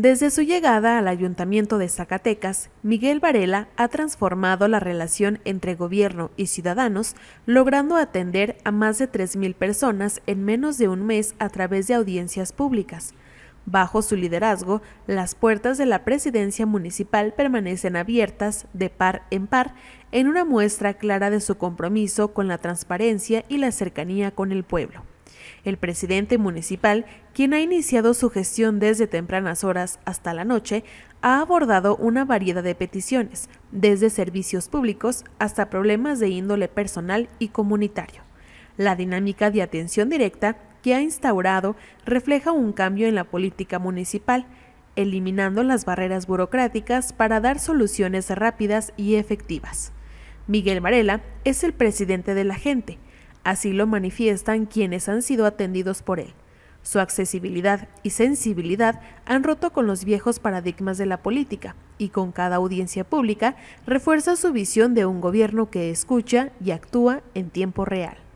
Desde su llegada al Ayuntamiento de Zacatecas, Miguel Varela ha transformado la relación entre gobierno y ciudadanos, logrando atender a más de 3.000 personas en menos de un mes a través de audiencias públicas. Bajo su liderazgo, las puertas de la presidencia municipal permanecen abiertas de par en par en una muestra clara de su compromiso con la transparencia y la cercanía con el pueblo. El presidente municipal, quien ha iniciado su gestión desde tempranas horas hasta la noche, ha abordado una variedad de peticiones, desde servicios públicos hasta problemas de índole personal y comunitario. La dinámica de atención directa que ha instaurado refleja un cambio en la política municipal, eliminando las barreras burocráticas para dar soluciones rápidas y efectivas. Miguel Varela es el presidente de la gente, Así lo manifiestan quienes han sido atendidos por él. Su accesibilidad y sensibilidad han roto con los viejos paradigmas de la política y con cada audiencia pública refuerza su visión de un gobierno que escucha y actúa en tiempo real.